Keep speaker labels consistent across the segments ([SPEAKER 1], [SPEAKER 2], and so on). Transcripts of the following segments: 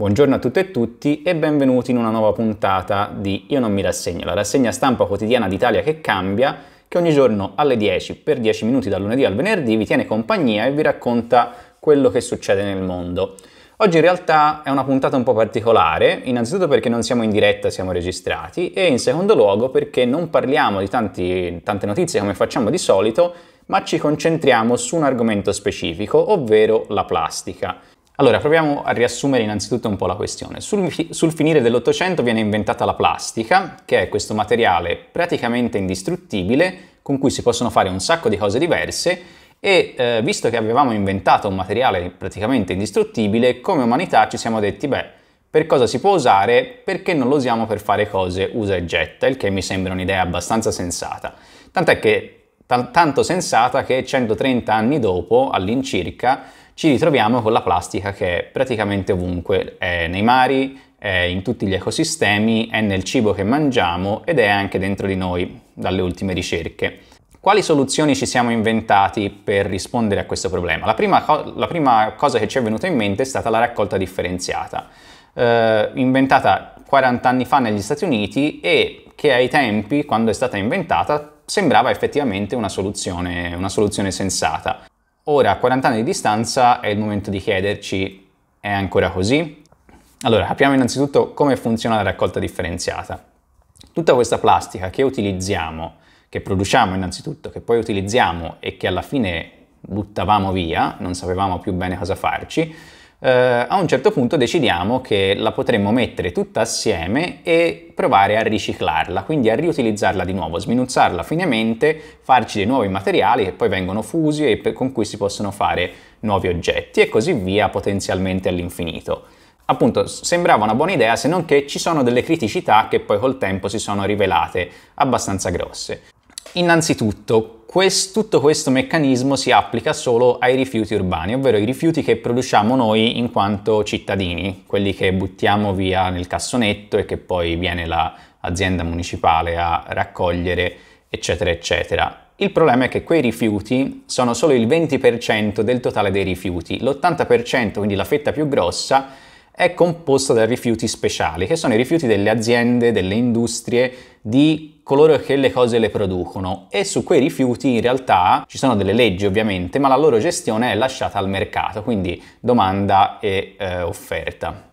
[SPEAKER 1] Buongiorno a tutte e tutti e benvenuti in una nuova puntata di Io non mi rassegno, la rassegna stampa quotidiana d'Italia che cambia, che ogni giorno alle 10 per 10 minuti dal lunedì al venerdì vi tiene compagnia e vi racconta quello che succede nel mondo. Oggi in realtà è una puntata un po' particolare, innanzitutto perché non siamo in diretta, siamo registrati e in secondo luogo perché non parliamo di tanti, tante notizie come facciamo di solito, ma ci concentriamo su un argomento specifico, ovvero la plastica. Allora, proviamo a riassumere innanzitutto un po' la questione. Sul, sul finire dell'Ottocento viene inventata la plastica, che è questo materiale praticamente indistruttibile con cui si possono fare un sacco di cose diverse e eh, visto che avevamo inventato un materiale praticamente indistruttibile, come umanità ci siamo detti, beh, per cosa si può usare? Perché non lo usiamo per fare cose usa e getta, il che mi sembra un'idea abbastanza sensata. Tant'è che tanto sensata che 130 anni dopo, all'incirca, ci ritroviamo con la plastica che è praticamente ovunque, è nei mari, è in tutti gli ecosistemi, è nel cibo che mangiamo ed è anche dentro di noi, dalle ultime ricerche. Quali soluzioni ci siamo inventati per rispondere a questo problema? La prima, co- la prima cosa che ci è venuta in mente è stata la raccolta differenziata, eh, inventata 40 anni fa negli Stati Uniti e che ai tempi, quando è stata inventata, sembrava effettivamente una soluzione, una soluzione sensata. Ora, a 40 anni di distanza, è il momento di chiederci, è ancora così? Allora, capiamo innanzitutto come funziona la raccolta differenziata. Tutta questa plastica che utilizziamo, che produciamo innanzitutto, che poi utilizziamo e che alla fine buttavamo via, non sapevamo più bene cosa farci, eh, a un certo punto decidiamo che la potremmo mettere tutta assieme e provare a riciclarla, quindi a riutilizzarla di nuovo, sminuzzarla finemente, farci dei nuovi materiali che poi vengono fusi e per, con cui si possono fare nuovi oggetti e così via potenzialmente all'infinito. Appunto, sembrava una buona idea, se non che ci sono delle criticità che poi col tempo si sono rivelate abbastanza grosse. Innanzitutto, quest, tutto questo meccanismo si applica solo ai rifiuti urbani, ovvero i rifiuti che produciamo noi in quanto cittadini, quelli che buttiamo via nel cassonetto e che poi viene l'azienda la municipale a raccogliere, eccetera, eccetera. Il problema è che quei rifiuti sono solo il 20% del totale dei rifiuti, l'80%, quindi la fetta più grossa, è composta da rifiuti speciali, che sono i rifiuti delle aziende, delle industrie, di coloro che le cose le producono e su quei rifiuti in realtà ci sono delle leggi ovviamente, ma la loro gestione è lasciata al mercato, quindi domanda e eh, offerta.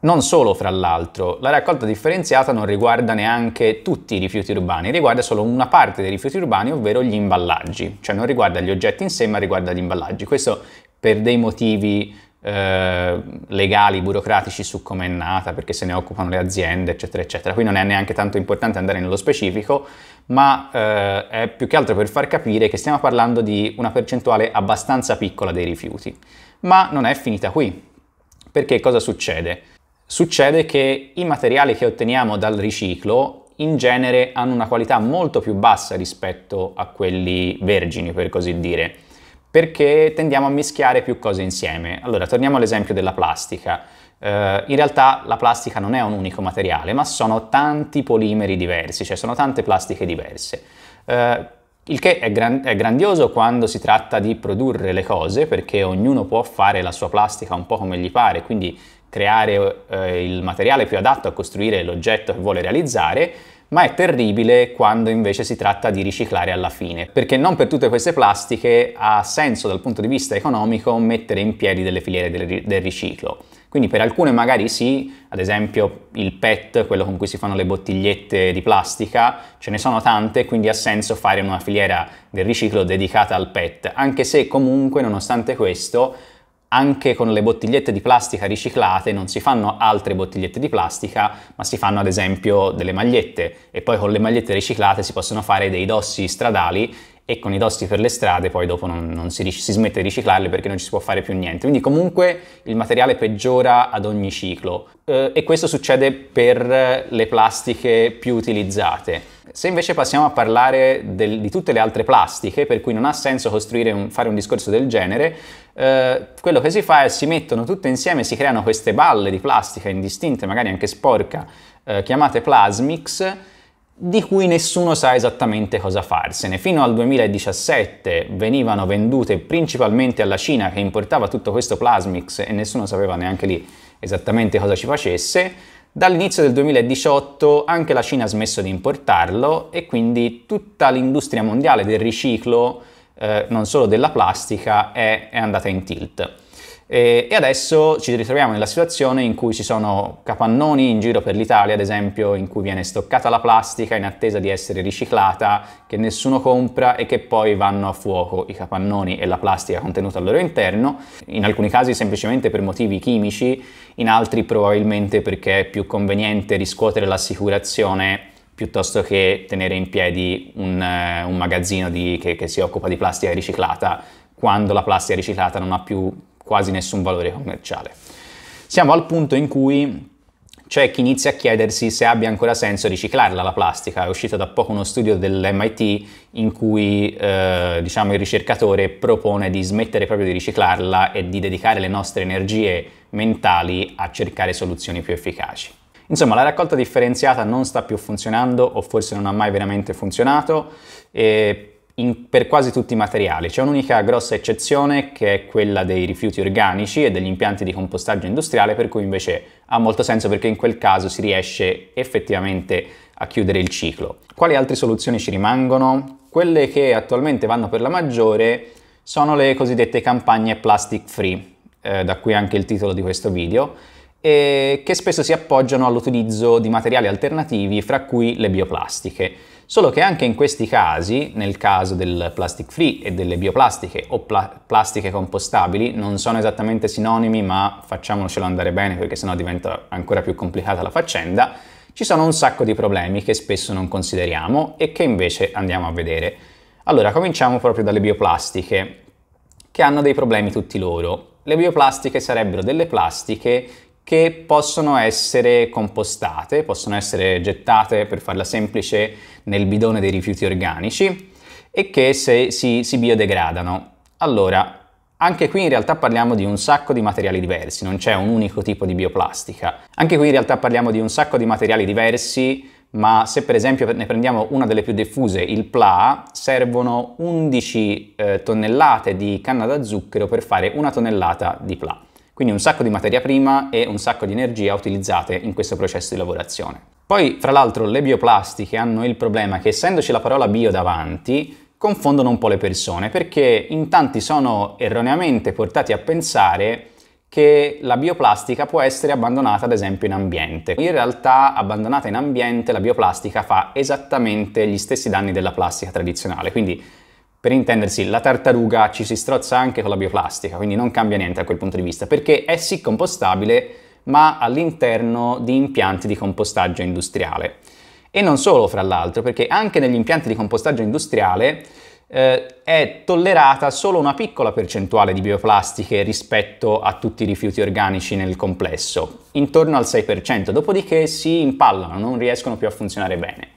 [SPEAKER 1] Non solo, fra l'altro, la raccolta differenziata non riguarda neanche tutti i rifiuti urbani, riguarda solo una parte dei rifiuti urbani, ovvero gli imballaggi, cioè non riguarda gli oggetti in sé, ma riguarda gli imballaggi. Questo per dei motivi eh, legali, burocratici su come è nata, perché se ne occupano le aziende, eccetera, eccetera. Qui non è neanche tanto importante andare nello specifico, ma eh, è più che altro per far capire che stiamo parlando di una percentuale abbastanza piccola dei rifiuti. Ma non è finita qui, perché cosa succede? Succede che i materiali che otteniamo dal riciclo in genere hanno una qualità molto più bassa rispetto a quelli vergini, per così dire perché tendiamo a mischiare più cose insieme. Allora, torniamo all'esempio della plastica. Eh, in realtà la plastica non è un unico materiale, ma sono tanti polimeri diversi, cioè sono tante plastiche diverse. Eh, il che è, gran- è, grandioso quando si tratta di produrre le cose, perché ognuno può fare la sua plastica un po' come gli pare, quindi creare eh, il materiale più adatto a costruire l'oggetto che vuole realizzare, ma è terribile quando invece si tratta di riciclare alla fine, perché non per tutte queste plastiche ha senso dal punto di vista economico mettere in piedi delle filiere del, del riciclo. Quindi per alcune magari sì, ad esempio il PET, quello con cui si fanno le bottigliette di plastica, ce ne sono tante, quindi ha senso fare una filiera del riciclo dedicata al PET, anche se comunque nonostante questo anche con le bottigliette di plastica riciclate non si fanno altre bottigliette di plastica, ma si fanno ad esempio delle magliette e poi con le magliette riciclate si possono fare dei dossi stradali e con i dossi per le strade poi dopo non, non si, si, smette di riciclarli perché non ci si può fare più niente. Quindi comunque il materiale peggiora ad ogni ciclo eh, e questo succede per le plastiche più utilizzate. Se invece passiamo a parlare del, di tutte le altre plastiche, per cui non ha senso un, fare un discorso del genere, eh, quello che si fa è si mettono tutte insieme, si creano queste balle di plastica indistinte, magari anche sporca, eh, chiamate plasmix, di cui nessuno sa esattamente cosa farsene. Fino al 2017 venivano vendute principalmente alla Cina che importava tutto questo plasmix e nessuno sapeva neanche lì esattamente cosa ci facesse. Dall'inizio del 2018 anche la Cina ha smesso di importarlo e quindi tutta l'industria mondiale del riciclo, eh, non solo della plastica, è, è andata in tilt. E adesso ci ritroviamo nella situazione in cui ci sono capannoni in giro per l'Italia, ad esempio, in cui viene stoccata la plastica in attesa di essere riciclata, che nessuno compra e che poi vanno a fuoco i capannoni e la plastica contenuta al loro interno, in alcuni casi semplicemente per motivi chimici, in altri probabilmente perché è più conveniente riscuotere l'assicurazione piuttosto che tenere in piedi un, eh, un magazzino di, che, che si occupa di plastica riciclata quando la plastica riciclata non ha più quasi nessun valore commerciale. Siamo al punto in cui c'è chi inizia a chiedersi se abbia ancora senso riciclarla la plastica. È uscito da poco uno studio dell'MIT in cui eh, diciamo, il ricercatore propone di smettere proprio di riciclarla e di dedicare le nostre energie mentali a cercare soluzioni più efficaci. Insomma, la raccolta differenziata non sta più funzionando o forse non ha mai veramente funzionato e in, per quasi tutti i materiali. C'è un'unica grossa eccezione che è quella dei rifiuti organici e degli impianti di compostaggio industriale, per cui invece ha molto senso perché in quel caso si riesce effettivamente a chiudere il ciclo. Quali altre soluzioni ci rimangono? Quelle che attualmente vanno per la maggiore sono le cosiddette campagne plastic free, eh, da qui anche il titolo di questo video, e che spesso si appoggiano all'utilizzo di materiali alternativi, fra cui le bioplastiche. Solo che anche in questi casi, nel caso del plastic free e delle bioplastiche o pla plastiche compostabili, non sono esattamente sinonimi, ma facciamocelo andare bene perché sennò diventa ancora più complicata la faccenda, ci sono un sacco di problemi che spesso non consideriamo e che invece andiamo a vedere. Allora, cominciamo proprio dalle bioplastiche, che hanno dei problemi tutti loro. Le bioplastiche sarebbero delle plastiche che possono essere compostate, possono essere gettate, per farla semplice, nel bidone dei rifiuti organici e che se, si, si biodegradano. Allora, anche qui in realtà parliamo di un sacco di materiali diversi, non c'è un unico tipo di bioplastica. Anche qui in realtà parliamo di un sacco di materiali diversi, ma se per esempio ne prendiamo una delle più diffuse, il PLA, servono 11 eh, tonnellate di canna da zucchero per fare una tonnellata di PLA. Quindi un sacco di materia prima e un sacco di energia utilizzate in questo processo di lavorazione. Poi, fra l'altro, le bioplastiche hanno il problema che essendoci la parola bio davanti, confondono un po' le persone perché in tanti sono erroneamente portati a pensare che la bioplastica può essere abbandonata ad esempio in ambiente. In realtà abbandonata in ambiente la bioplastica fa esattamente gli stessi danni della plastica tradizionale, quindi per intendersi, la tartaruga ci si strozza anche con la bioplastica, quindi non cambia niente da quel punto di vista, perché è sì compostabile, ma all'interno di impianti di compostaggio industriale. E non solo, fra l'altro, perché anche negli impianti di compostaggio industriale eh, è tollerata solo una piccola percentuale di bioplastiche rispetto a tutti i rifiuti organici nel complesso, intorno al 6%, dopodiché si impallano, non riescono più a funzionare bene.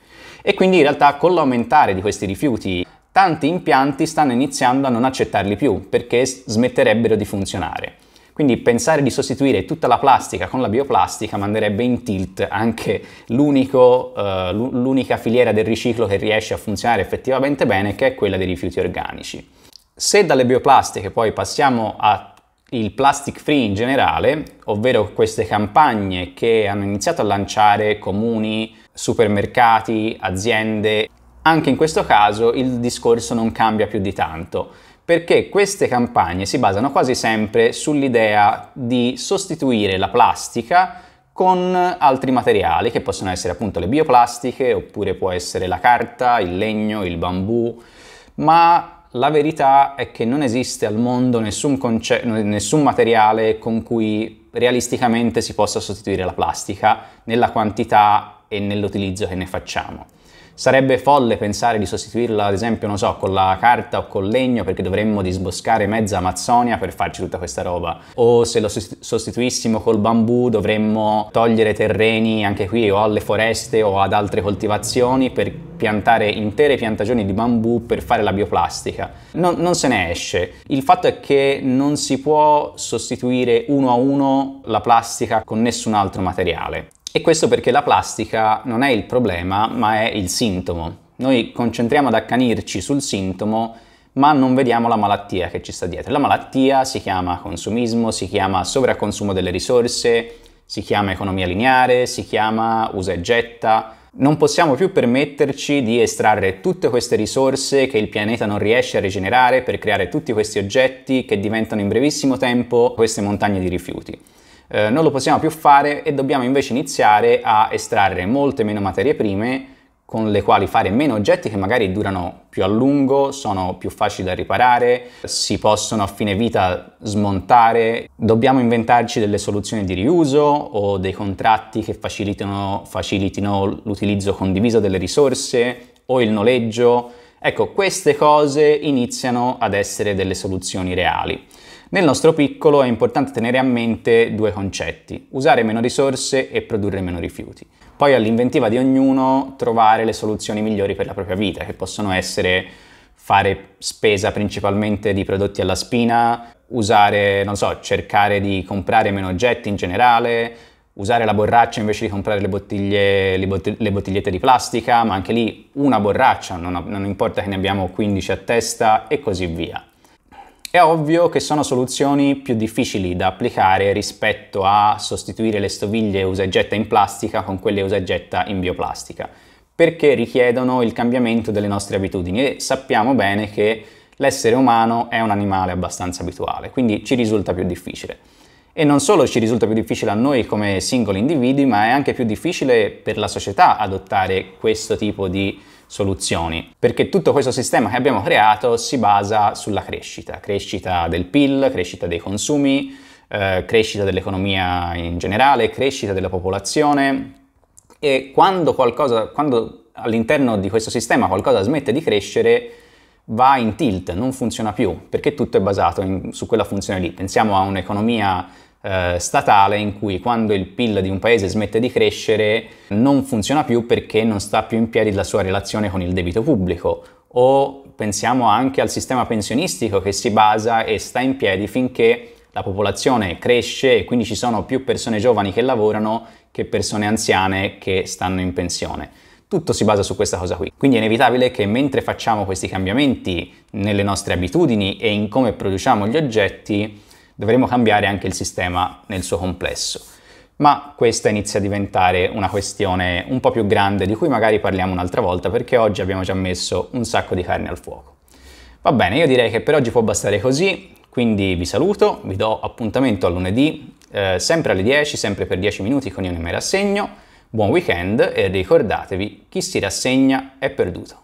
[SPEAKER 1] E quindi in realtà con l'aumentare di questi rifiuti tanti impianti stanno iniziando a non accettarli più perché smetterebbero di funzionare. Quindi pensare di sostituire tutta la plastica con la bioplastica manderebbe in tilt anche eh, l'unica filiera del riciclo che riesce a funzionare effettivamente bene, che è quella dei rifiuti organici. Se dalle bioplastiche poi passiamo al plastic free in generale, ovvero queste campagne che hanno iniziato a lanciare comuni, supermercati, aziende anche in questo caso il discorso non cambia più di tanto, perché queste campagne si basano quasi sempre sull'idea di sostituire la plastica con altri materiali che possono essere appunto le bioplastiche oppure può essere la carta, il legno, il bambù, ma la verità è che non esiste al mondo nessun, nessun materiale con cui realisticamente si possa sostituire la plastica nella quantità e nell'utilizzo che ne facciamo. Sarebbe folle pensare di sostituirla, ad esempio, non so, con la carta o col legno perché dovremmo disboscare mezza Amazzonia per farci tutta questa roba. O se lo sostituissimo col bambù dovremmo togliere terreni anche qui o alle foreste o ad altre coltivazioni per piantare intere piantagioni di bambù per fare la bioplastica. Non, non se ne esce. Il fatto è che non si può sostituire uno a uno la plastica con nessun altro materiale. E questo perché la plastica non è il problema, ma è il sintomo. Noi concentriamo ad accanirci sul sintomo, ma non vediamo la malattia che ci sta dietro. La malattia si chiama consumismo, si chiama sovraconsumo delle risorse, si chiama economia lineare, si chiama usa e getta. Non possiamo più permetterci di estrarre tutte queste risorse che il pianeta non riesce a rigenerare per creare tutti questi oggetti che diventano in brevissimo tempo queste montagne di rifiuti eh, non lo possiamo più fare e dobbiamo invece iniziare a estrarre molte meno materie prime con le quali fare meno oggetti che magari durano più a lungo, sono più facili da riparare, si possono a fine vita smontare. Dobbiamo inventarci delle soluzioni di riuso o dei contratti che facilitino, facilitino l'utilizzo condiviso delle risorse o il noleggio. Ecco, queste cose iniziano ad essere delle soluzioni reali. Nel nostro piccolo è importante tenere a mente due concetti, usare meno risorse e produrre meno rifiuti. Poi all'inventiva di ognuno trovare le soluzioni migliori per la propria vita, che possono essere fare spesa principalmente di prodotti alla spina, usare, non so, cercare di comprare meno oggetti in generale, usare la borraccia invece di comprare le, bottiglie, le, bottig- le bottigliette di plastica, ma anche lì una borraccia, non, non importa che ne abbiamo 15 a testa e così via. È ovvio che sono soluzioni più difficili da applicare rispetto a sostituire le stoviglie usa e getta in plastica con quelle usa e getta in bioplastica, perché richiedono il cambiamento delle nostre abitudini e sappiamo bene che l'essere umano è un animale abbastanza abituale, quindi ci risulta più difficile. E non solo ci risulta più difficile a noi come singoli individui, ma è anche più difficile per la società adottare questo tipo di soluzioni, perché tutto questo sistema che abbiamo creato si basa sulla crescita, crescita del PIL, crescita dei consumi, eh, crescita dell'economia in generale, crescita della popolazione e quando, qualcosa, quando all'interno di questo sistema qualcosa smette di crescere, va in tilt, non funziona più, perché tutto è basato in, su quella funzione lì. Pensiamo a un'economia eh, statale in cui quando il PIL di un paese smette di crescere non funziona più perché non sta più in piedi la sua relazione con il debito pubblico o pensiamo anche al sistema pensionistico che si basa e sta in piedi finché la popolazione cresce e quindi ci sono più persone giovani che lavorano che persone anziane che stanno in pensione. Tutto si basa su questa cosa qui. Quindi è inevitabile che mentre facciamo questi cambiamenti nelle nostre abitudini e in come produciamo gli oggetti, dovremo cambiare anche il sistema nel suo complesso. Ma questa inizia a diventare una questione un po' più grande di cui magari parliamo un'altra volta perché oggi abbiamo già messo un sacco di carne al fuoco. Va bene, io direi che per oggi può bastare così, quindi vi saluto, vi do appuntamento a lunedì, eh, sempre alle 10, sempre per 10 minuti con io ne Me Rassegno. Buon weekend e ricordatevi, chi si rassegna è perduto.